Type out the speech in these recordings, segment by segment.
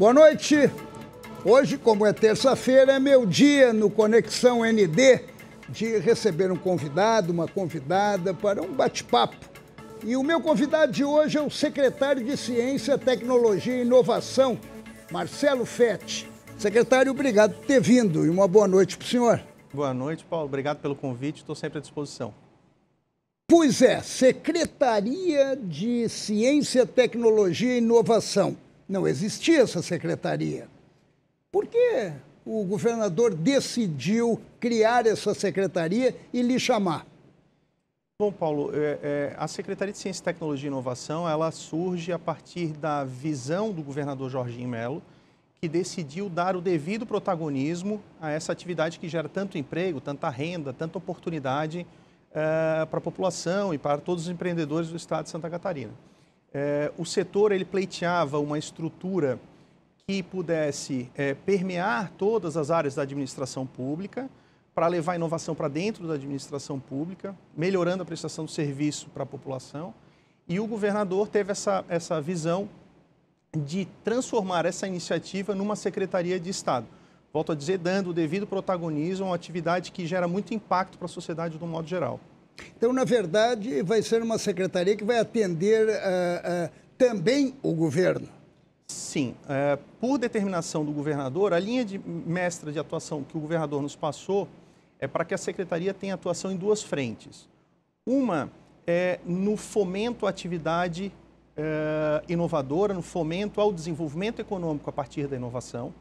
Boa noite. Hoje, como é terça-feira, é meu dia no Conexão ND de receber um convidado, uma convidada para um bate-papo. E o meu convidado de hoje é o secretário de Ciência, Tecnologia e Inovação, Marcelo Fetti. Secretário, obrigado por ter vindo e uma boa noite para o senhor. Boa noite, Paulo. Obrigado pelo convite. Estou sempre à disposição. Pois é, Secretaria de Ciência, Tecnologia e Inovação. Não existia essa secretaria. Por que o governador decidiu criar essa secretaria e lhe chamar? Bom, Paulo, é, é, a Secretaria de Ciência, Tecnologia e Inovação ela surge a partir da visão do governador Jorginho Melo, que decidiu dar o devido protagonismo a essa atividade que gera tanto emprego, tanta renda, tanta oportunidade eh, para a população e para todos os empreendedores do estado de Santa Catarina. Eh, o setor ele pleiteava uma estrutura que pudesse eh, permear todas as áreas da administração pública para levar inovação para dentro da administração pública, melhorando a prestação do serviço para a população. E o governador teve essa, essa visão de transformar essa iniciativa numa secretaria de Estado. Volto a dizer, dando o devido protagonismo a uma atividade que gera muito impacto para a sociedade de um modo geral. Então, na verdade, vai ser uma secretaria que vai atender uh, uh, também o governo. Sim, uh, por determinação do governador, a linha de mestra de atuação que o governador nos passou é para que a secretaria tenha atuação em duas frentes. Uma é no fomento à atividade inovadora, no fomento ao desenvolvimento econômico a partir da inovação,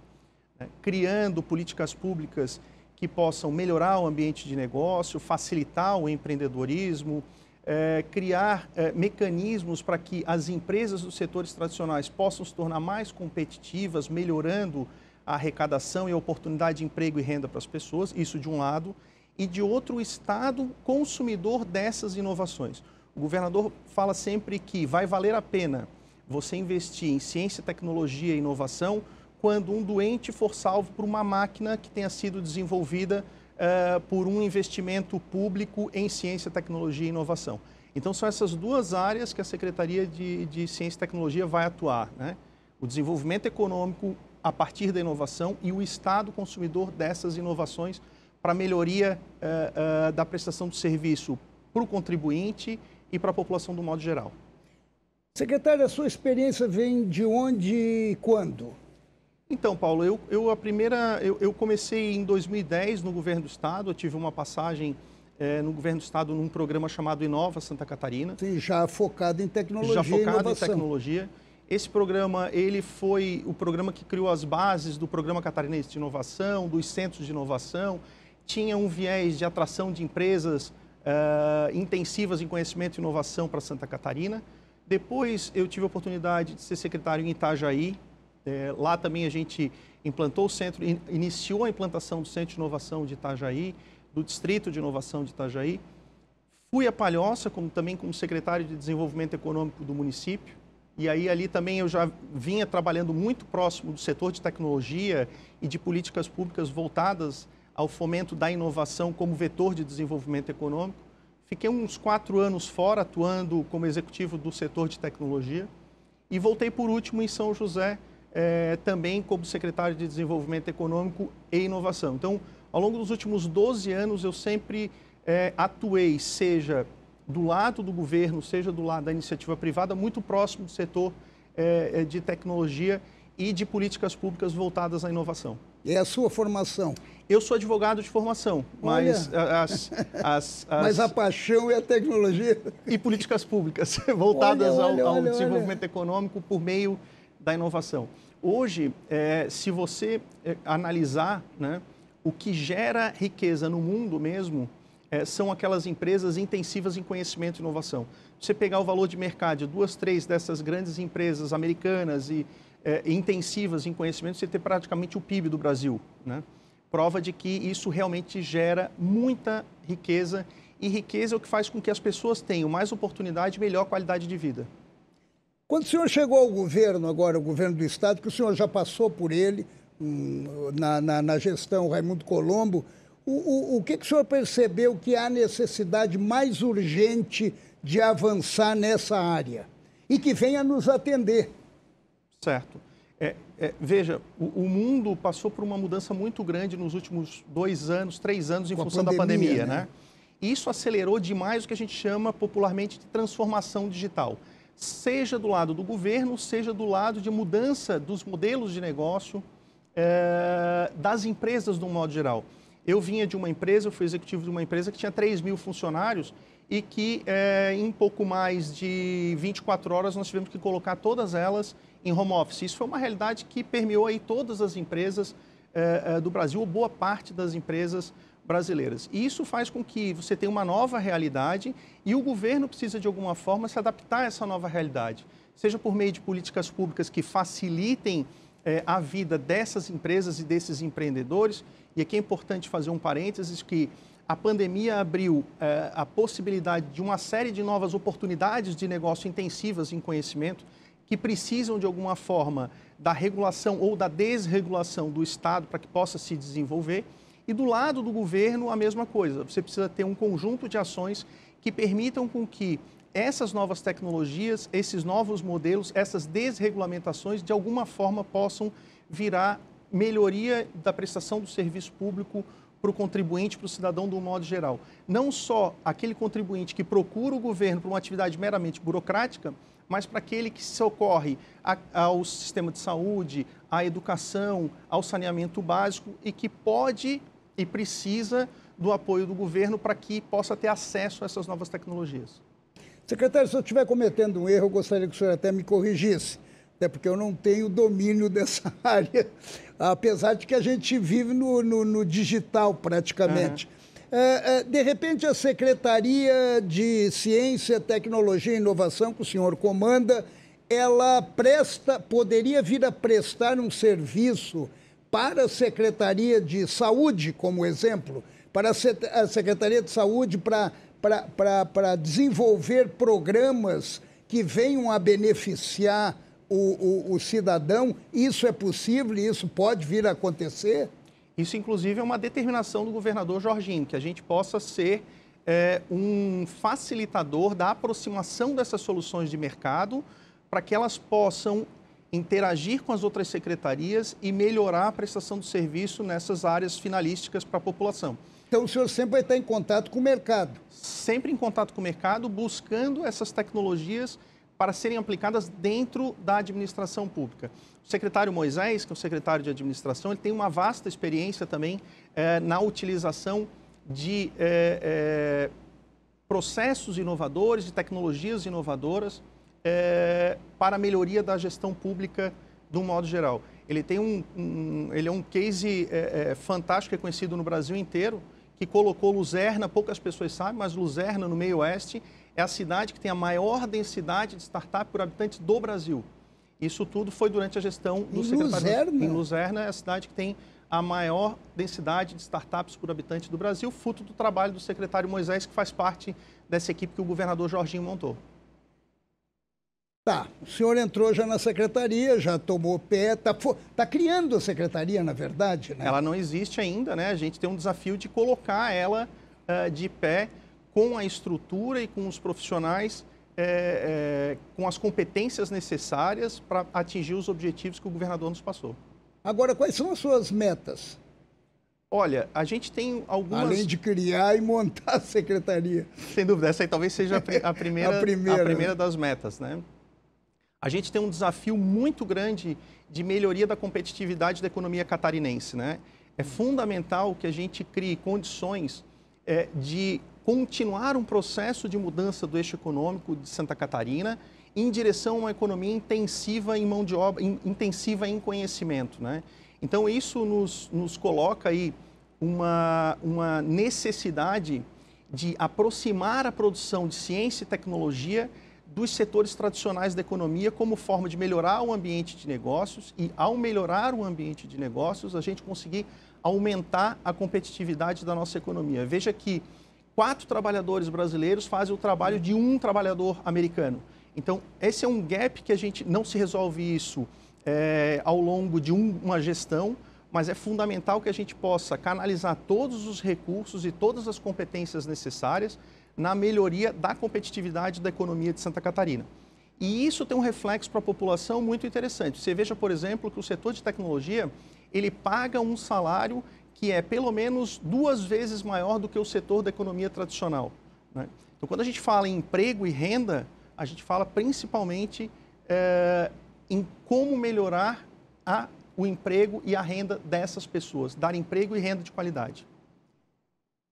né, criando políticas públicas que possam melhorar o ambiente de negócio, facilitar o empreendedorismo, é, criar é, mecanismos para que as empresas dos setores tradicionais possam se tornar mais competitivas, melhorando a arrecadação e a oportunidade de emprego e renda para as pessoas, isso de um lado, e de outro, o Estado consumidor dessas inovações. O governador fala sempre que vai valer a pena você investir em ciência, tecnologia e inovação quando um doente for salvo por uma máquina que tenha sido desenvolvida uh, por um investimento público em ciência, tecnologia e inovação. Então, são essas duas áreas que a Secretaria de, de Ciência e Tecnologia vai atuar: né? o desenvolvimento econômico a partir da inovação e o Estado consumidor dessas inovações para melhoria uh, uh, da prestação de serviço para o contribuinte e para a população do modo geral. Secretário, a sua experiência vem de onde e quando? Então, Paulo, eu, eu a primeira, eu, eu, comecei em 2010 no governo do estado. Eu tive uma passagem é, no governo do estado num programa chamado Inova Santa Catarina. Sim, já focado em tecnologia. Já focado inovação. em tecnologia. Esse programa, ele foi o programa que criou as bases do programa catarinense de inovação, dos centros de inovação. Tinha um viés de atração de empresas uh, intensivas em conhecimento e inovação para Santa Catarina. Depois, eu tive a oportunidade de ser secretário em Itajaí, é, lá também a gente implantou o centro, in, iniciou a implantação do Centro de Inovação de Itajaí, do Distrito de Inovação de Itajaí. Fui a Palhoça, como, também como secretário de Desenvolvimento Econômico do município. E aí ali também eu já vinha trabalhando muito próximo do setor de tecnologia e de políticas públicas voltadas ao fomento da inovação como vetor de desenvolvimento econômico. Fiquei uns quatro anos fora atuando como executivo do setor de tecnologia e voltei por último em São José é, também como secretário de Desenvolvimento Econômico e Inovação. Então, ao longo dos últimos 12 anos, eu sempre é, atuei, seja do lado do governo, seja do lado da iniciativa privada, muito próximo do setor é, é de tecnologia e de políticas públicas voltadas à inovação. E a sua formação? Eu sou advogado de formação, mas as, as, as, Mas a paixão é a tecnologia. E políticas públicas voltadas olha, olha, ao, ao olha, desenvolvimento econômico por meio da inovação. Hoje, é, se você é, analisar né, o que gera riqueza no mundo mesmo, é, são aquelas empresas intensivas em conhecimento e inovação. Você pegar o valor de mercado de duas, três dessas grandes empresas americanas e é, intensivas em conhecimento, você tem praticamente o PIB do Brasil. Né? Prova de que isso realmente gera muita riqueza e riqueza é o que faz com que as pessoas tenham mais oportunidade e melhor qualidade de vida. Quando o senhor chegou ao governo, agora, o governo do Estado, que o senhor já passou por ele, hum, na, na, na gestão Raimundo Colombo, o, o, o que, que o senhor percebeu que há necessidade mais urgente de avançar nessa área? E que venha nos atender. Certo. É, é, veja, o, o, mundo passou por uma mudança muito grande nos últimos dois anos, três anos, em Com função pandemia, da pandemia, né? né? Isso acelerou demais o que a gente chama popularmente de transformação digital seja do lado do governo, seja do lado de mudança dos modelos de negócio eh, das empresas de um modo geral. Eu vinha de uma empresa, eu fui executivo de uma empresa que tinha 3 mil funcionários e que eh, em pouco mais de 24 horas nós tivemos que colocar todas elas em home office. Isso foi uma realidade que permeou aí todas as empresas eh, do Brasil, ou boa parte das empresas brasileiras. E isso faz com que você tenha uma nova realidade e o governo precisa, de alguma forma, se adaptar a essa nova realidade, seja por meio de políticas públicas que facilitem é, a vida dessas empresas e desses empreendedores. E aqui é importante fazer um parênteses que a pandemia abriu é, a possibilidade de uma série de novas oportunidades de negócio intensivas em conhecimento que precisam, de alguma forma, da regulação ou da desregulação do Estado para que possa se desenvolver. E do lado do governo, a mesma coisa. Você precisa ter um conjunto de ações que permitam com que essas novas tecnologias, esses novos modelos, essas desregulamentações, de alguma forma possam virar melhoria da prestação do serviço público para o contribuinte, para o cidadão do modo geral. Não só aquele contribuinte que procura o governo para uma atividade meramente burocrática, mas para aquele que socorre ao sistema de saúde, à educação, ao saneamento básico e que pode e precisa do apoio do governo para que possa ter acesso a essas novas tecnologias. Secretário, se eu estiver cometendo um erro, eu gostaria que o senhor até me corrigisse, até porque eu não tenho domínio dessa área, apesar de que a gente vive no, no, no digital praticamente. Uhum. É, é, de repente, a Secretaria de Ciência, Tecnologia e Inovação, que o senhor comanda, ela presta, poderia vir a prestar um serviço para a Secretaria de Saúde, como exemplo, para a Secretaria de Saúde para, para, para, para desenvolver programas que venham a beneficiar o, o, o cidadão. Isso é possível e isso pode vir a acontecer? Isso, inclusive, é uma determinação do governador Jorginho, que a gente possa ser é, um facilitador da aproximação dessas soluções de mercado para que elas possam interagir com as outras secretarias e melhorar a prestação do serviço nessas áreas finalísticas para a população. Então o senhor sempre vai estar em contato com o mercado? Sempre em contato com o mercado, buscando essas tecnologias para serem aplicadas dentro da administração pública. O secretário Moisés, que é o secretário de administração, ele tem uma vasta experiência também eh, na utilização de eh, eh, processos inovadores, de tecnologias inovadoras é, para a melhoria da gestão pública de um modo geral. Ele tem um, um ele é um case é, é, fantástico, é no Brasil inteiro, que colocou Luzerna, poucas pessoas sabem, mas Luzerna, no meio oeste, é a cidade que tem a maior densidade de startup por habitante do Brasil. Isso tudo foi durante a gestão do em secretário... Luzerna? Em Luzerna é a cidade que tem a maior densidade de startups por habitante do Brasil, fruto do trabalho do secretário Moisés, que faz parte dessa equipe que o governador Jorginho montou. Tá, o senhor entrou já na secretaria, já tomou pé, tá, tá criando a secretaria, na verdade, né? Ela não existe ainda, né? A gente tem um desafio de colocar ela uh, de pé com a estrutura e com os profissionais, é, é, com as competências necessárias para atingir os objetivos que o governador nos passou. Agora, quais são as suas metas? Olha, a gente tem algumas. Além de criar e montar a secretaria. Sem dúvida, essa aí talvez seja a, primeira, a primeira, a né? primeira das metas, né? a gente tem um desafio muito grande de melhoria da competitividade da economia catarinense. Né? É fundamental que a gente crie condições é, de continuar um processo de mudança do eixo econômico de Santa Catarina em direção a uma economia intensiva em mão de obra, in, intensiva em conhecimento. Né? Então isso nos, nos coloca aí uma, uma necessidade de aproximar a produção de ciência e tecnologia dos setores tradicionais da economia como forma de melhorar o ambiente de negócios e, ao melhorar o ambiente de negócios, a gente conseguir aumentar a competitividade da nossa economia. Veja que quatro trabalhadores brasileiros fazem o trabalho de um trabalhador americano. Então, esse é um gap que a gente não se resolve isso é, ao longo de um, uma gestão, mas é fundamental que a gente possa canalizar todos os recursos e todas as competências necessárias na melhoria da competitividade da economia de Santa Catarina. E isso tem um reflexo para a população muito interessante. Você veja, por exemplo, que o setor de tecnologia, ele paga um salário que é pelo menos duas vezes maior do que o setor da economia tradicional. Né? Então, quando a gente fala em emprego e renda, a gente fala principalmente é, em como melhorar a, o emprego e a renda dessas pessoas, dar emprego e renda de qualidade.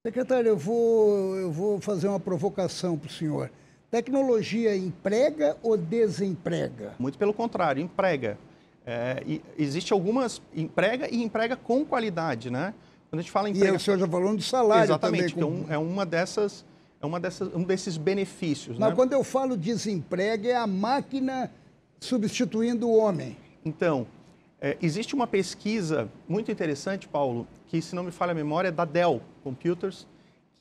Secretário, eu vou, eu vou fazer uma provocação para o senhor. Tecnologia emprega ou desemprega? Muito pelo contrário, emprega. É, existe algumas emprega e emprega com qualidade, né? Quando a gente fala emprega... E o senhor já falou de salário Exatamente, também. Exatamente, com... É, é uma dessas... É uma dessas, um desses benefícios. Mas né? quando eu falo desemprego, é a máquina substituindo o homem. Então, é, existe uma pesquisa muito interessante, Paulo, que, se não me falha a memória, é da Dell Computers,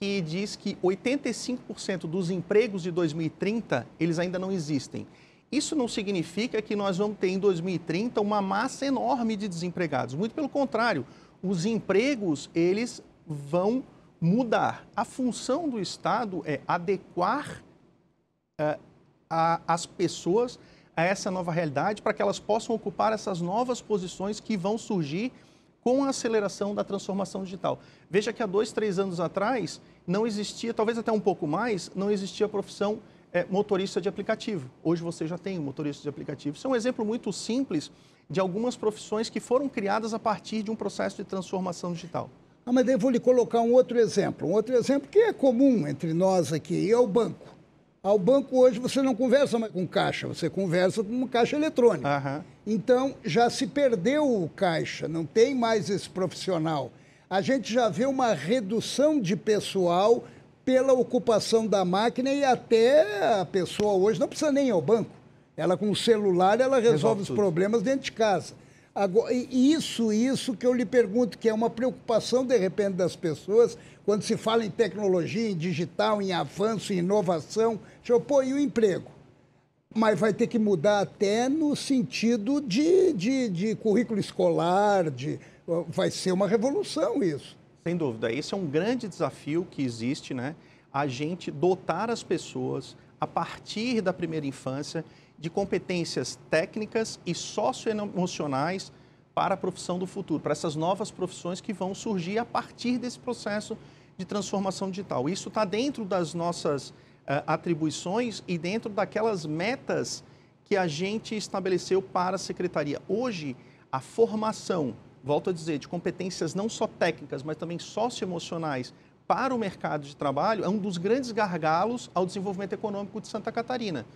que diz que 85% dos empregos de 2030 eles ainda não existem. Isso não significa que nós vamos ter em 2030 uma massa enorme de desempregados. Muito pelo contrário, os empregos eles vão mudar. A função do Estado é adequar uh, a, as pessoas a essa nova realidade para que elas possam ocupar essas novas posições que vão surgir com a aceleração da transformação digital. Veja que há dois, três anos atrás, não existia, talvez até um pouco mais, não existia a profissão é, motorista de aplicativo. Hoje você já tem motorista de aplicativo. Isso é um exemplo muito simples de algumas profissões que foram criadas a partir de um processo de transformação digital. Ah, mas daí vou lhe colocar um outro exemplo, um outro exemplo que é comum entre nós aqui, é o banco. Ao banco hoje você não conversa mais com caixa, você conversa com um caixa eletrônico. Uhum. Então já se perdeu o caixa, não tem mais esse profissional. A gente já vê uma redução de pessoal pela ocupação da máquina e até a pessoa hoje não precisa nem ir ao banco. Ela com o celular ela resolve, resolve os tudo. problemas dentro de casa. Agora, isso, isso que eu lhe pergunto, que é uma preocupação, de repente, das pessoas, quando se fala em tecnologia, em digital, em avanço, em inovação, eu põe o emprego. Mas vai ter que mudar até no sentido de, de, de currículo escolar, de, vai ser uma revolução isso. Sem dúvida, esse é um grande desafio que existe, né? A gente dotar as pessoas a partir da primeira infância de competências técnicas e socioemocionais para a profissão do futuro, para essas novas profissões que vão surgir a partir desse processo de transformação digital. Isso está dentro das nossas uh, atribuições e dentro daquelas metas que a gente estabeleceu para a secretaria. Hoje, a formação, volto a dizer, de competências não só técnicas, mas também socioemocionais para o mercado de trabalho é um dos grandes gargalos ao desenvolvimento econômico de Santa Catarina.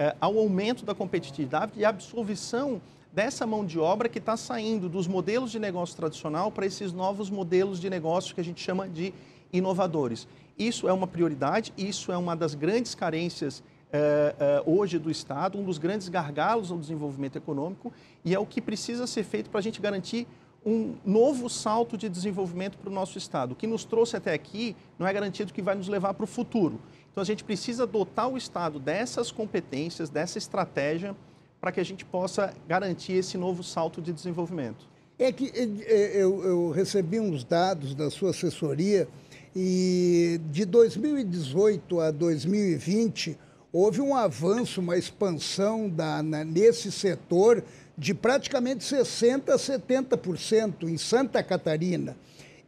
É, ao aumento da competitividade e absorção dessa mão de obra que está saindo dos modelos de negócio tradicional para esses novos modelos de negócio que a gente chama de inovadores. Isso é uma prioridade, isso é uma das grandes carências é, é, hoje do Estado, um dos grandes gargalos no desenvolvimento econômico e é o que precisa ser feito para a gente garantir um novo salto de desenvolvimento para o nosso Estado. O que nos trouxe até aqui não é garantido que vai nos levar para o futuro. Então, a gente precisa dotar o Estado dessas competências, dessa estratégia, para que a gente possa garantir esse novo salto de desenvolvimento. É que é, é, eu, eu recebi uns dados da sua assessoria e de 2018 a 2020 houve um avanço, uma expansão da, na, nesse setor de praticamente 60% a 70% em Santa Catarina.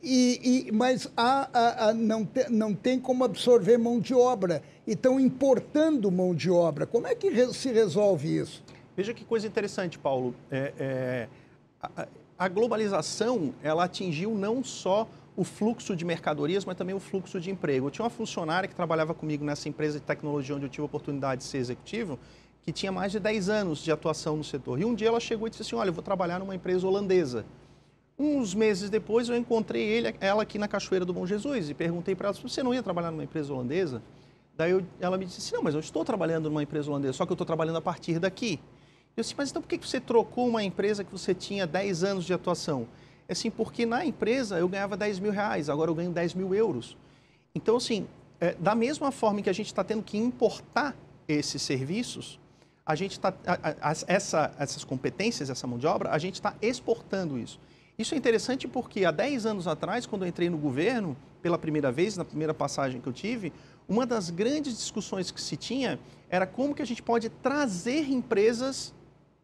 E, e, mas há, há, há, não, te, não tem como absorver mão de obra e estão importando mão de obra. Como é que re, se resolve isso? Veja que coisa interessante, Paulo. É, é, a, a, globalização ela atingiu não só o fluxo de mercadorias, mas também o fluxo de emprego. Eu tinha uma funcionária que trabalhava comigo nessa empresa de tecnologia onde eu tive a oportunidade de ser executivo que tinha mais de 10 anos de atuação no setor. E um dia ela chegou e disse assim: Olha, eu vou trabalhar numa empresa holandesa. Uns meses depois eu encontrei ele, ela aqui na Cachoeira do Bom Jesus e perguntei para ela: Você não ia trabalhar numa empresa holandesa? Daí eu, ela me disse: Não, mas eu estou trabalhando numa empresa holandesa, só que eu estou trabalhando a partir daqui. Eu disse: Mas então por que você trocou uma empresa que você tinha 10 anos de atuação? é Assim, porque na empresa eu ganhava 10 mil reais, agora eu ganho 10 mil euros. Então, assim, é, da mesma forma que a gente está tendo que importar esses serviços, a gente está essa, essas competências, essa mão de obra, a gente está exportando isso. Isso é interessante porque há 10 anos atrás, quando eu entrei no governo, pela primeira vez, na primeira passagem que eu tive, uma das grandes discussões que se tinha era como que a gente pode trazer empresas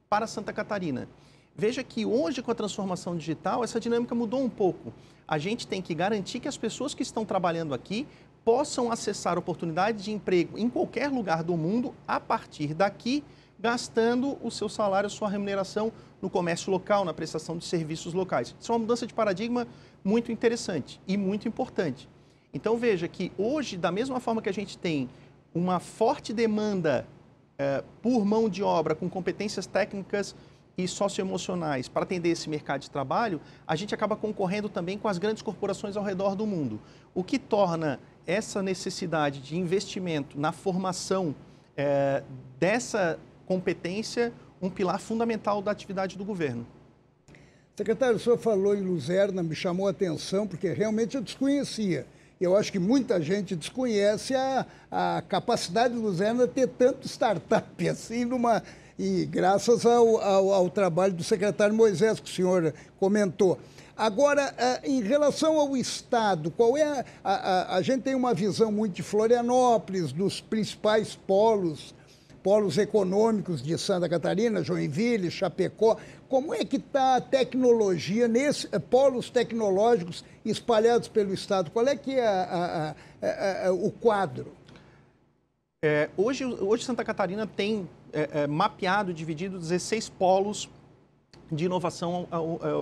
para Santa Catarina. Veja que hoje, com a transformação digital, essa dinâmica mudou um pouco. A gente tem que garantir que as pessoas que estão trabalhando aqui possam acessar oportunidades de emprego em qualquer lugar do mundo a partir daqui, gastando o seu salário, sua remuneração no comércio local, na prestação de serviços locais. Isso é uma mudança de paradigma muito interessante e muito importante. Então veja que hoje, da mesma forma que a gente tem uma forte demanda eh, por mão de obra com competências técnicas e socioemocionais para atender esse mercado de trabalho, a gente acaba concorrendo também com as grandes corporações ao redor do mundo. O que torna essa necessidade de investimento na formação é, dessa competência um pilar fundamental da atividade do governo. Secretário, o senhor falou em Luzerna, me chamou a atenção, porque realmente eu desconhecia. Eu acho que muita gente desconhece a, a capacidade de Luzerna ter tanto startup assim numa e graças ao, ao, ao trabalho do secretário Moisés, que o senhor comentou. Agora, eh, em relação ao Estado, qual é a, a, a, gente tem uma visão muito de Florianópolis, dos principais polos, polos econômicos de Santa Catarina, Joinville, Chapecó. Como é que está a tecnologia, nesse, eh, polos tecnológicos espalhados pelo Estado? Qual é que é a, o quadro? É, hoje, hoje Santa Catarina tem é, é, mapeado, dividido 16 polos de inovação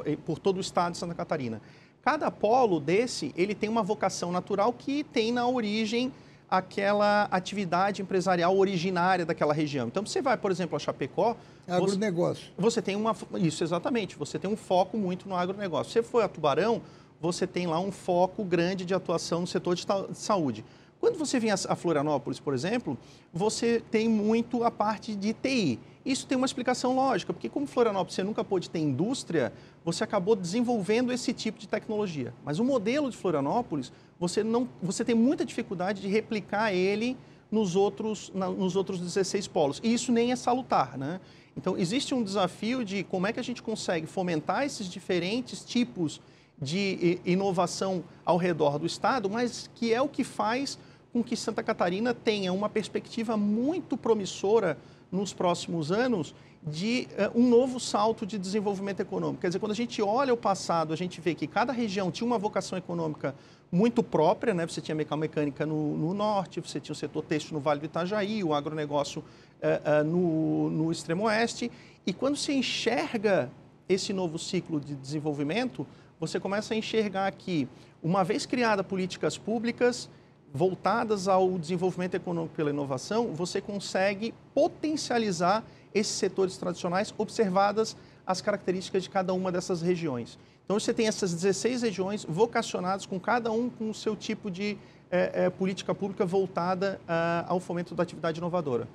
é, é, por todo o estado de Santa Catarina. Cada polo desse, ele tem uma vocação natural que tem na origem aquela atividade empresarial originária daquela região. Então, você vai, por exemplo, a Chapecó... É agronegócio. Você, você tem uma... Isso, exatamente. Você tem um foco muito no agronegócio. Você foi a Tubarão, você tem lá um foco grande de atuação no setor de saúde. Quando você vem a Florianópolis, por exemplo, você tem muito a parte de TI. Isso tem uma explicação lógica, porque como Florianópolis você nunca pôde ter indústria, você acabou desenvolvendo esse tipo de tecnologia. Mas o modelo de Florianópolis, você, não, você tem muita dificuldade de replicar ele nos outros, na, nos outros 16 polos. E isso nem é salutar, né? Então, existe um desafio de como é que a gente consegue fomentar esses diferentes tipos de de inovação ao redor do Estado, mas que é o que faz com que Santa Catarina tenha uma perspectiva muito promissora nos próximos anos de uh, um novo salto de desenvolvimento econômico. Quer dizer, quando a gente olha o passado, a gente vê que cada região tinha uma vocação econômica muito própria, né? Você tinha mecânica no, no norte, você tinha o setor têxtil no Vale do Itajaí, o agronegócio uh, uh, no, no extremo oeste. E quando se enxerga esse novo ciclo de desenvolvimento, você começa a enxergar que, uma vez criadas políticas públicas voltadas ao desenvolvimento econômico pela inovação, você consegue potencializar esses setores tradicionais, observadas as características de cada uma dessas regiões. Então, você tem essas 16 regiões vocacionadas, com cada um com o seu tipo de eh, eh, política pública voltada ah, ao fomento da atividade inovadora.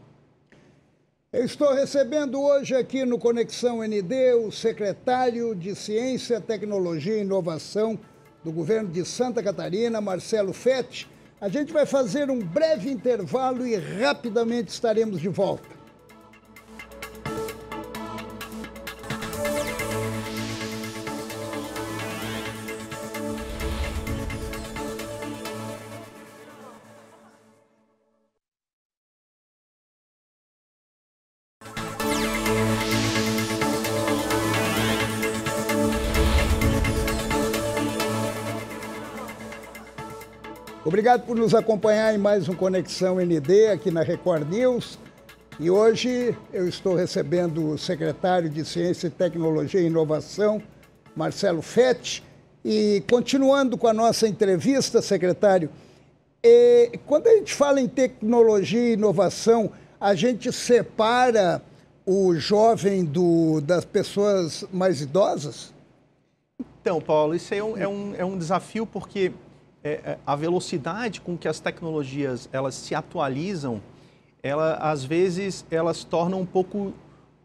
Eu estou recebendo hoje aqui no Conexão ND o secretário de Ciência, Tecnologia e Inovação do governo de Santa Catarina, Marcelo Fett. A gente vai fazer um breve intervalo e rapidamente estaremos de volta. Obrigado por nos acompanhar em mais um Conexão ND aqui na Record News. E hoje eu estou recebendo o secretário de Ciência, Tecnologia e Inovação, Marcelo Fetti. E continuando com a nossa entrevista, secretário, quando a gente fala em tecnologia e inovação, a gente separa o jovem do, das pessoas mais idosas? Então, Paulo, isso é um, é um, é um desafio porque é, é, a velocidade com que as tecnologias elas se atualizam, ela, às vezes elas tornam um pouco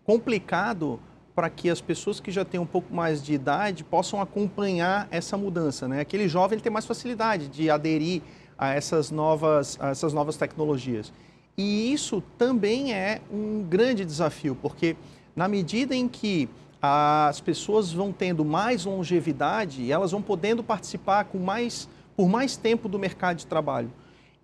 complicado para que as pessoas que já têm um pouco mais de idade possam acompanhar essa mudança. Né? Aquele jovem ele tem mais facilidade de aderir a essas novas, a essas novas tecnologias. E isso também é um grande desafio, porque na medida em que as pessoas vão tendo mais longevidade, elas vão podendo participar com mais por mais tempo do mercado de trabalho.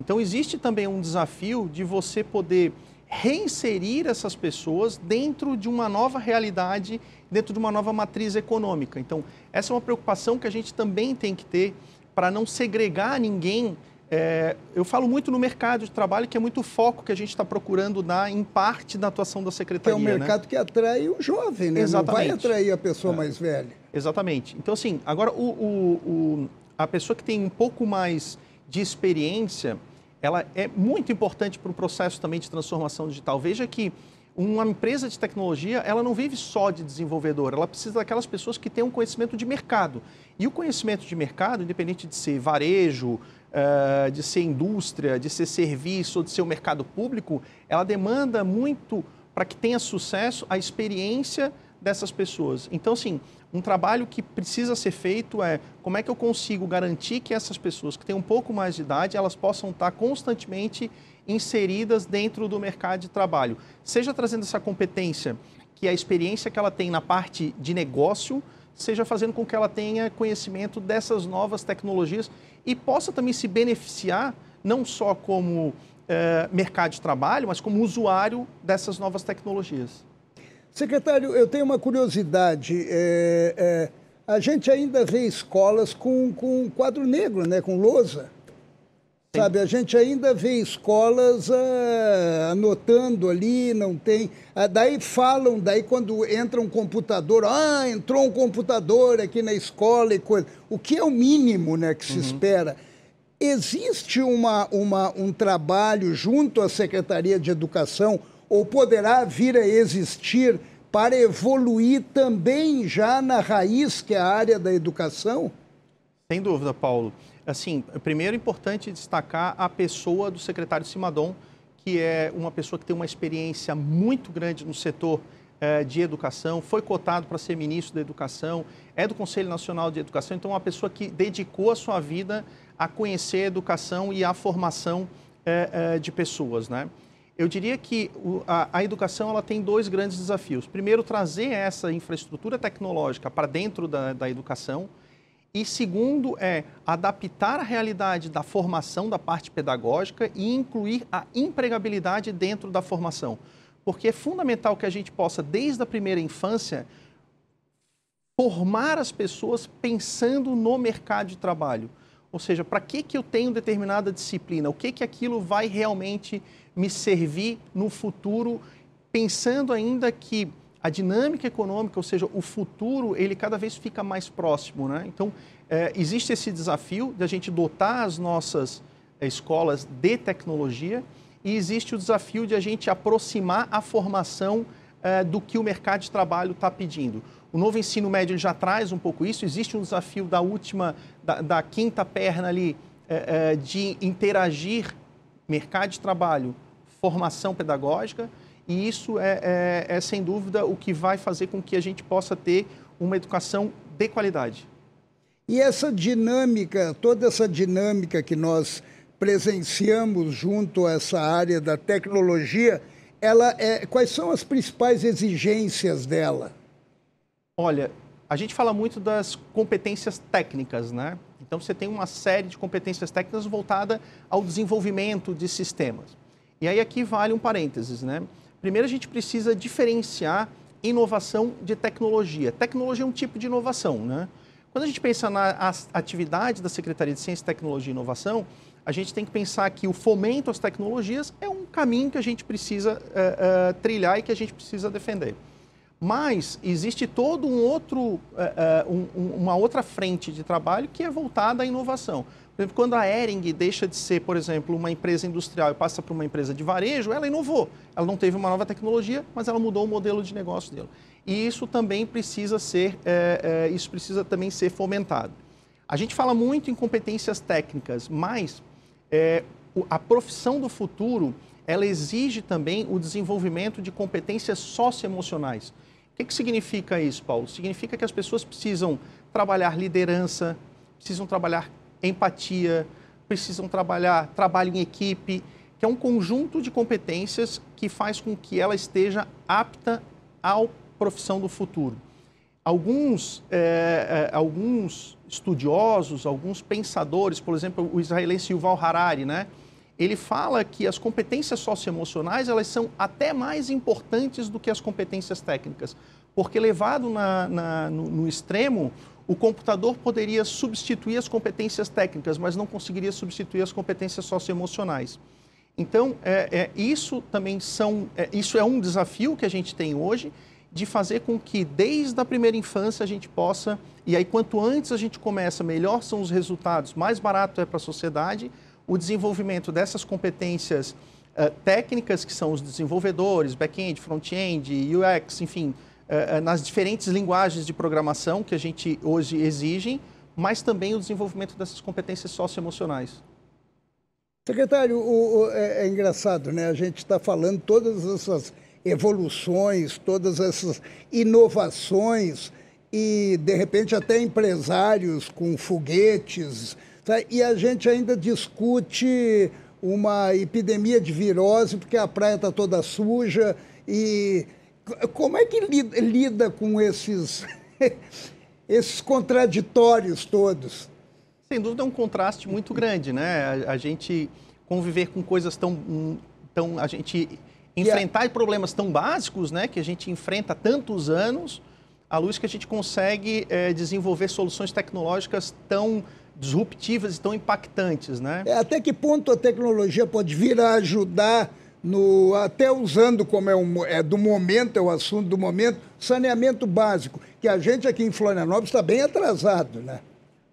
Então, existe também um desafio de você poder reinserir essas pessoas dentro de uma nova realidade, dentro de uma nova matriz econômica. Então, essa é uma preocupação que a gente também tem que ter para não segregar ninguém. É, eu falo muito no mercado de trabalho, que é muito foco que a gente está procurando dar em parte da atuação da secretaria. Que é um né? mercado né? que atrai o jovem, né? Exatamente. Não vai atrair a pessoa é. mais velha. Exatamente. Então, assim, agora o, o, o a pessoa que tem um pouco mais de experiência, ela é muito importante para o processo também de transformação digital. Veja que uma empresa de tecnologia, ela não vive só de desenvolvedor, ela precisa daquelas pessoas que têm um conhecimento de mercado. E o conhecimento de mercado, independente de ser varejo, eh, de ser indústria, de ser serviço ou de ser o um mercado público, ela demanda muito, para que tenha sucesso, a experiência dessas pessoas. Então, assim, um trabalho que precisa ser feito é como é que eu consigo garantir que essas pessoas que têm um pouco mais de idade, elas possam estar constantemente inseridas dentro do mercado de trabalho. Seja trazendo essa competência, que é a experiência que ela tem na parte de negócio, seja fazendo com que ela tenha conhecimento dessas novas tecnologias e possa também se beneficiar, não só como eh, mercado de trabalho, mas como usuário dessas novas tecnologias. Secretário, eu tenho uma curiosidade. É, é, a gente ainda vê escolas com, com quadro negro, né, com lousa. Sabe, a gente ainda vê escolas ah, anotando ali, não tem. Ah, daí falam, daí quando entra um computador, ah, entrou um computador aqui na escola e coisa. O que é o mínimo né, que se uhum. espera? Existe uma, uma, um trabalho junto à Secretaria de Educação ou poderá vir a existir para evoluir também já na raiz, que é a área da educação? Sem dúvida, Paulo. Assim, primeiro é importante destacar a pessoa do secretário Simadon, que é uma pessoa que tem uma experiência muito grande no setor eh, de educação, foi cotado para ser ministro da Educação, é do Conselho Nacional de Educação, então é uma pessoa que dedicou a sua vida a conhecer a educação e a formação eh, eh, de pessoas, né? Eu diria que a, educação ela tem dois grandes desafios. Primeiro, trazer essa infraestrutura tecnológica para dentro da, da educação. E segundo é adaptar a realidade da formação da parte pedagógica e incluir a empregabilidade dentro da formação. Porque é fundamental que a gente possa, desde a primeira infância, formar as pessoas pensando no mercado de trabalho. Ou seja, para que, que eu tenho determinada disciplina? O que, que aquilo vai realmente me servir no futuro, pensando ainda que a dinâmica econômica, ou seja, o futuro, ele cada vez fica mais próximo. Né? Então, é, existe esse desafio de a gente dotar as nossas é, escolas de tecnologia e existe o desafio de a gente aproximar a formação é, do que o mercado de trabalho está pedindo. O novo ensino médio já traz um pouco isso, existe um desafio da última, da, da quinta perna ali, é, é de interagir mercado de trabalho, formação pedagógica, e isso é, é, é sem dúvida o que vai fazer com que a gente possa ter uma educação de qualidade. E essa dinâmica, toda essa dinâmica que nós presenciamos junto a essa área da tecnologia, ela é, quais são as principais exigências dela? Olha, a gente fala muito das competências técnicas, né? Então, você tem uma série de competências técnicas voltada ao desenvolvimento de sistemas. E aí, aqui vale um parênteses, né? Primeiro, a gente precisa diferenciar inovação de tecnologia. Tecnologia é um tipo de inovação, né? Quando a gente pensa na atividade da Secretaria de Ciência, Tecnologia e Inovação, a gente tem que pensar que o fomento às tecnologias é um caminho que a gente precisa uh, uh, trilhar e que a gente precisa defender. Mas existe todo um outro, é, é, uma outra frente de trabalho que é voltada à inovação. Por exemplo, quando a Ering deixa de ser, por exemplo, uma empresa industrial e passa para uma empresa de varejo, ela inovou. Ela não teve uma nova tecnologia, mas ela mudou o modelo de negócio dela. E isso também precisa ser, é, isso precisa também ser fomentado. A gente fala muito em competências técnicas, mas a profissão do futuro ela exige também o desenvolvimento de competências socioemocionais. O que, que significa isso, Paulo? Significa que as pessoas precisam trabalhar liderança, precisam trabalhar empatia, precisam trabalhar trabalho em equipe, que é um conjunto de competências que faz com que ela esteja apta à profissão do futuro. Alguns, é, alguns estudiosos, alguns pensadores, por exemplo, o israelense Yuval Harari, né? ele fala que as competências socioemocionais elas são até mais importantes do que as competências técnicas, porque levado na, na, no, no extremo, o computador poderia substituir as competências técnicas, mas não conseguiria substituir as competências socioemocionais. Então, é, é, isso também são, é, isso é um desafio que a gente tem hoje de fazer com que desde a primeira infância a gente possa, e aí quanto antes a gente começa, melhor são os resultados, mais barato é para a sociedade, o desenvolvimento dessas competências uh, técnicas, que são os desenvolvedores, back-end, front-end, UX, enfim, uh, nas diferentes linguagens de programação que a gente hoje exige, mas também o desenvolvimento dessas competências socioemocionais. Secretário, o, o, é, é, engraçado, né? A gente está falando todas essas evoluções, todas essas inovações e, de repente, até empresários com foguetes, Tá? E a gente ainda discute uma epidemia de virose, porque a praia está toda suja. E como é que lida, lida com esses, esses contraditórios todos? Sem dúvida é um contraste muito grande, né? A, a gente conviver com coisas tão. tão a gente enfrentar yeah. problemas tão básicos, né? Que a gente enfrenta há tantos anos, à luz que a gente consegue é, desenvolver soluções tecnológicas tão disruptivas e tão impactantes, né? É, até que ponto a tecnologia pode vir a ajudar no até usando como é, um, é do momento, é o assunto do momento, saneamento básico, que a gente aqui em Florianópolis está bem atrasado, né?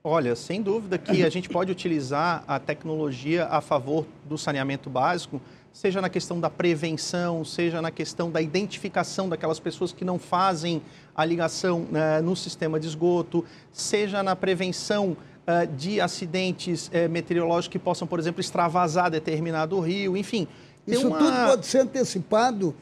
Olha, sem dúvida que a gente pode utilizar a tecnologia a favor do saneamento básico, seja na questão da prevenção, seja na questão da identificação daquelas pessoas que não fazem a ligação né, no sistema de esgoto, seja na prevenção eh, de acidentes eh, meteorológicos que possam, por exemplo, extravasar determinado rio, enfim. Isso uma... tudo pode ser antecipado?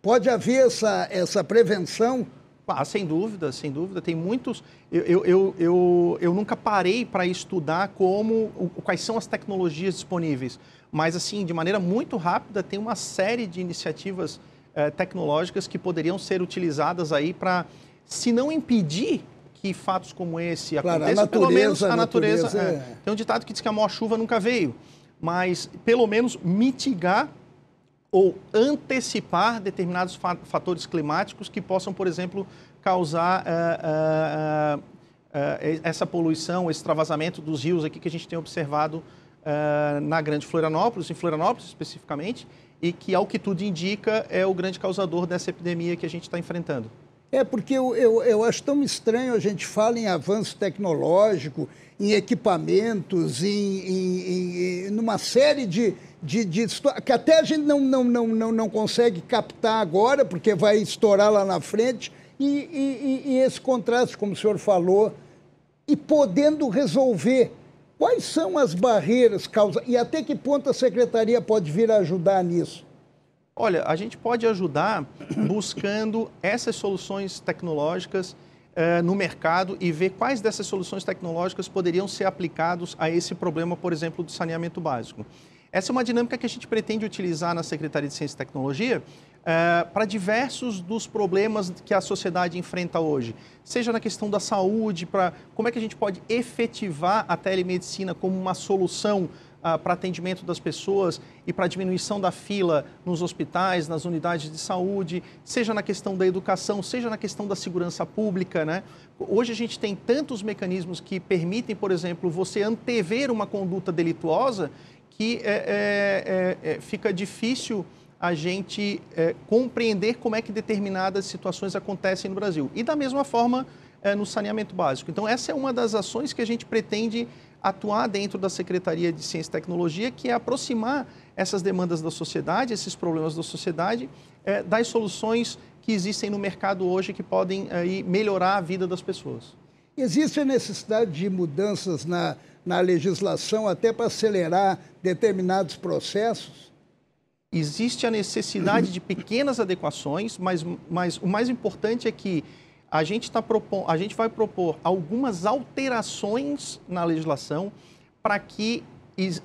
Pode haver essa, essa prevenção? Ah, sem dúvida, sem dúvida. Tem muitos. Eu, eu, eu, eu, eu nunca parei para estudar como quais são as tecnologias disponíveis. Mas, assim, de maneira muito rápida, tem uma série de iniciativas eh, tecnológicas que poderiam ser utilizadas aí para, se não impedir que fatos como esse aconteçam, claro, pelo menos a natureza. natureza é. É. Tem um ditado que diz que a maior chuva nunca veio, mas pelo menos mitigar ou antecipar determinados fatores climáticos que possam, por exemplo, causar uh, uh, uh, essa poluição, esse travasamento dos rios aqui que a gente tem observado eh, na Grande Florianópolis, em Florianópolis especificamente, e que, ao que tudo indica, é o grande causador dessa epidemia que a gente está enfrentando. É, porque eu, eu, eu acho tão estranho a gente fala em avanço tecnológico, em equipamentos, em, em, em numa série de, de, de que até a gente não, não, não, não, não consegue captar agora, porque vai estourar lá na frente. E, e, e esse contraste, como o senhor falou, e podendo resolver quais são as barreiras causadas e até que ponto a secretaria pode vir a ajudar nisso. Olha, a gente pode ajudar buscando essas soluções tecnológicas eh, no mercado e ver quais dessas soluções tecnológicas poderiam ser aplicados a esse problema, por exemplo, do saneamento básico. Essa é uma dinâmica que a gente pretende utilizar na Secretaria de Ciência e Tecnologia eh, para diversos dos problemas que a sociedade enfrenta hoje, seja na questão da saúde, para como é que a gente pode efetivar a telemedicina como uma solução ah, para atendimento das pessoas e para diminuição da fila nos hospitais, nas unidades de saúde, seja na questão da educação, seja na questão da segurança pública. Né? Hoje a gente tem tantos mecanismos que permitem, por exemplo, você antever uma conduta delituosa que é, é, é, é fica difícil a gente é, compreender como é que determinadas situações acontecem no Brasil. E da mesma forma é, no saneamento básico. Então, essa é uma das ações que a gente pretende atuar dentro da Secretaria de Ciência e Tecnologia, que é aproximar essas demandas da sociedade, esses problemas da sociedade, é, das soluções que existem no mercado hoje que podem aí, é, melhorar a vida das pessoas. Existe a necessidade de mudanças na, na legislação até para acelerar determinados processos? Existe a necessidade de pequenas adequações, mas, mas o mais importante é que a gente, tá propon... a gente vai propor algumas alterações na legislação para que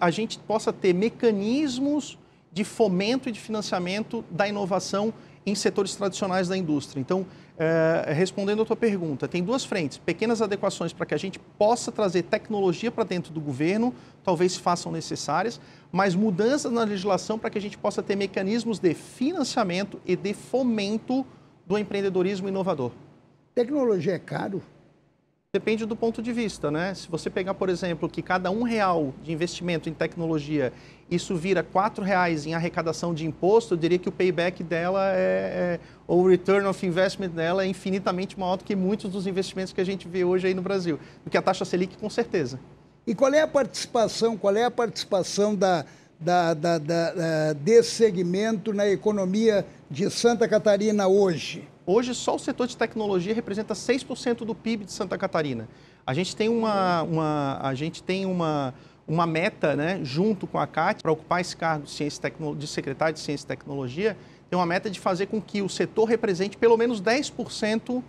a gente possa ter mecanismos de fomento e de financiamento da inovação em setores tradicionais da indústria. Então, eh, respondendo a tua pergunta, tem duas frentes: pequenas adequações para que a gente possa trazer tecnologia para dentro do governo, talvez se façam necessárias, mas mudanças na legislação para que a gente possa ter mecanismos de financiamento e de fomento do empreendedorismo inovador. Tecnologia é caro? Depende do ponto de vista, né? Se você pegar, por exemplo, que cada um real de investimento em tecnologia, isso vira quatro reais em arrecadação de imposto, eu diria que o payback dela é, é ou o return of investment dela é infinitamente maior do que muitos dos investimentos que a gente vê hoje aí no Brasil, do que a taxa Selic com certeza. E qual é a participação, qual é a participação da, da, da, da, desse segmento na economia de Santa Catarina hoje? Hoje, só o setor de tecnologia representa 6% do PIB de Santa Catarina. A gente tem uma, uma, a gente tem uma, uma meta, né, junto com a CAT, para ocupar esse cargo de, ciência de secretário de Ciência e Tecnologia, tem uma meta de fazer com que o setor represente pelo menos 10%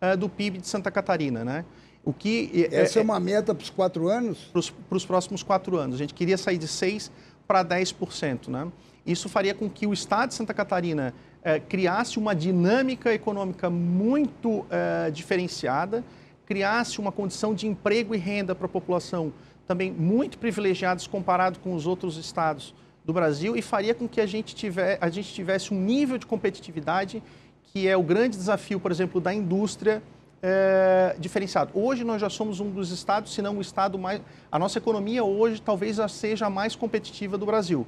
eh, do PIB de Santa Catarina. Né? O que é, é, Essa é, é uma meta para os quatro anos? Para os próximos quatro anos. A gente queria sair de 6% para 10%. Né? Isso faria com que o Estado de Santa Catarina é, criasse uma dinâmica econômica muito é, diferenciada, criasse uma condição de emprego e renda para a população também muito privilegiados comparado com os outros estados do Brasil e faria com que a gente, tiver, a gente tivesse um nível de competitividade que é o grande desafio, por exemplo, da indústria é, diferenciado. Hoje nós já somos um dos estados, se não o estado mais. A nossa economia hoje talvez seja a mais competitiva do Brasil.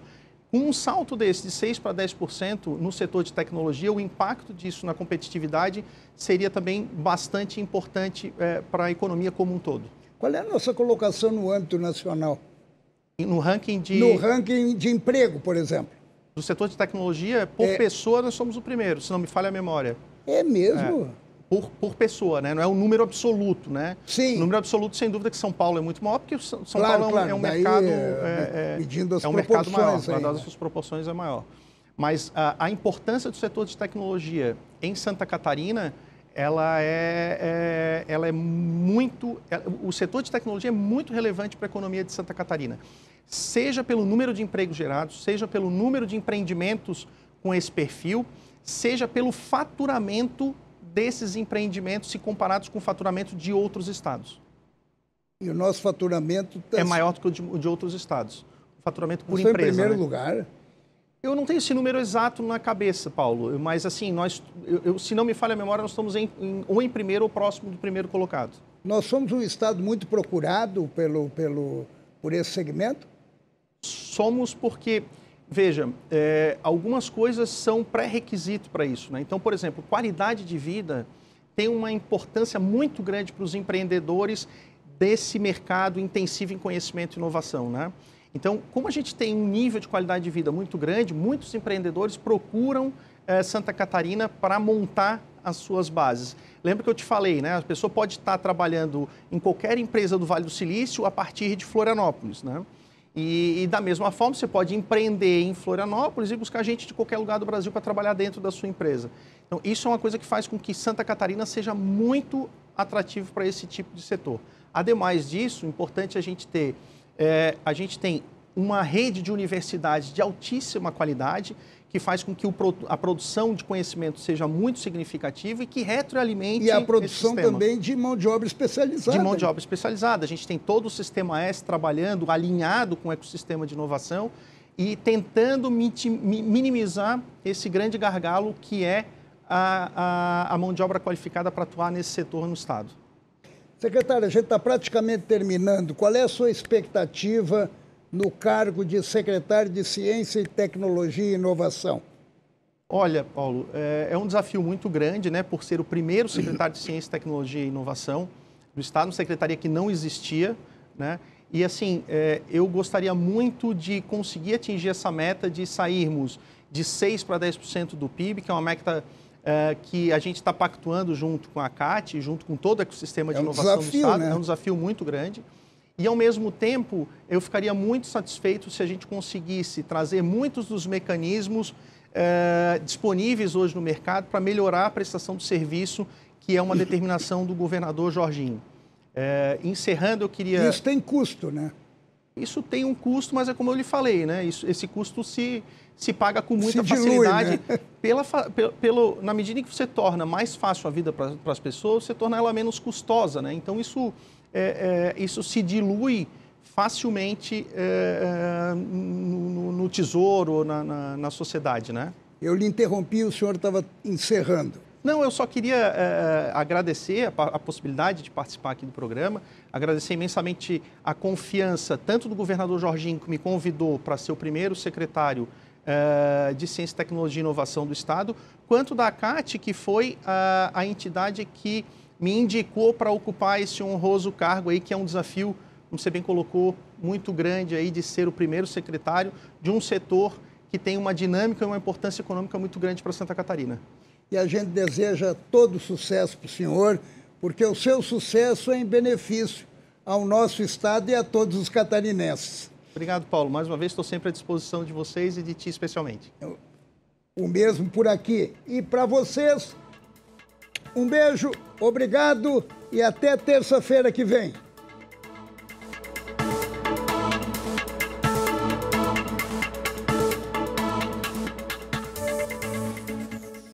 Com um salto desse de 6% para 10% no setor de tecnologia, o impacto disso na competitividade seria também bastante importante é, para a economia como um todo. Qual é a nossa colocação no âmbito nacional? No ranking de. No ranking de emprego, por exemplo. Do setor de tecnologia, por é... pessoa, nós somos o primeiro, se não me falha a memória. É mesmo? É por, por, pessoa, né? Não é um número absoluto, né? Sim. O número absoluto, sem dúvida, que São Paulo é muito maior, porque São claro, Paulo é claro. é um, mercado. É, é, é, medindo as é um mercado maior, as suas proporções é maior. Mas a, a, importância do setor de tecnologia em Santa Catarina, ela é, é ela é muito. É, o setor de tecnologia é muito relevante para a economia de Santa Catarina. Seja pelo número de empregos gerados, seja pelo número de empreendimentos com esse perfil, seja pelo faturamento desses empreendimentos se comparados com o faturamento de outros estados. E o nosso faturamento... Tá... É maior do que o de, de outros estados. O faturamento por empresa. em primeiro né? lugar? Eu não tenho esse número exato na cabeça, Paulo, mas assim, nós, eu, eu, se não me falha a memória, nós estamos em, em, ou em primeiro ou próximo do primeiro colocado. Nós somos um estado muito procurado pelo, pelo, por esse segmento? Somos porque Veja, é, algumas coisas são pré-requisito para isso. Né? Então, por exemplo, qualidade de vida tem uma importância muito grande para os empreendedores desse mercado intensivo em conhecimento e inovação. Né? Então, como a gente tem um nível de qualidade de vida muito grande, muitos empreendedores procuram é, Santa Catarina para montar as suas bases. Lembra que eu te falei, né? A pessoa pode estar tá trabalhando em qualquer empresa do Vale do Silício a partir de Florianópolis, né? E, e, da mesma forma, você pode empreender em Florianópolis e buscar gente de qualquer lugar do Brasil para trabalhar dentro da sua empresa. Então, isso é uma coisa que faz com que Santa Catarina seja muito atrativo para esse tipo de setor. Ademais disso, importante a gente ter, é, a gente tem uma rede de universidades de altíssima qualidade que faz com que o, a produção de conhecimento seja muito significativa e que retroalimente. E a produção também de mão de obra especializada. De mão de obra especializada. A gente tem todo o sistema S trabalhando, alinhado com o ecossistema de inovação e tentando minimizar esse grande gargalo que é a, a, a mão de obra qualificada para atuar nesse setor no Estado. Secretário, a gente está praticamente terminando. Qual é a sua expectativa? no cargo de secretário de Ciência e Tecnologia e Inovação? Olha, Paulo, é, é um desafio muito grande, né, por ser o primeiro secretário de Ciência, Tecnologia e Inovação do Estado, uma secretaria que não existia, né? E assim, é, eu gostaria muito de conseguir atingir essa meta de sairmos de 6% para 10% do PIB, que é uma meta é, que a gente está pactuando junto com a CAT, junto com todo o ecossistema de é um inovação desafio, do Estado. Né? É um desafio muito grande. E, ao mesmo tempo, eu ficaria muito satisfeito se a gente conseguisse trazer muitos dos mecanismos eh, disponíveis hoje no mercado para melhorar a prestação do serviço, que é uma determinação do governador Jorginho. Eh, encerrando, eu queria. Isso tem custo, né? Isso tem um custo, mas é como eu lhe falei, né? Isso, esse custo se, se paga com muita dilui, facilidade. Né? Pela, pelo, na medida em que você torna mais fácil a vida para as pessoas, você torna ela menos custosa, né? Então, isso é, é, isso se dilui facilmente é, é no, no, tesouro, na, na, na, sociedade, né? Eu lhe interrompi, o senhor estava encerrando. Não, eu só queria é, é, agradecer a, a possibilidade de participar aqui do programa, agradecer imensamente a confiança tanto do governador Jorginho, que me convidou para ser o primeiro secretário de Ciência, Tecnologia e Inovação do Estado, quanto da ACAT, que foi a, a entidade que me indicou para ocupar esse honroso cargo aí, que é um desafio, como você bem colocou, muito grande aí de ser o primeiro secretário de um setor que tem uma dinâmica e uma importância econômica muito grande para Santa Catarina. E a gente deseja todo sucesso para o senhor, porque o seu sucesso é em benefício ao nosso Estado e a todos os catarinenses. Obrigado, Paulo. Mais uma vez, estou sempre à disposição de vocês e de ti especialmente. O mesmo por aqui. E para vocês, um beijo, obrigado e até terça-feira que vem.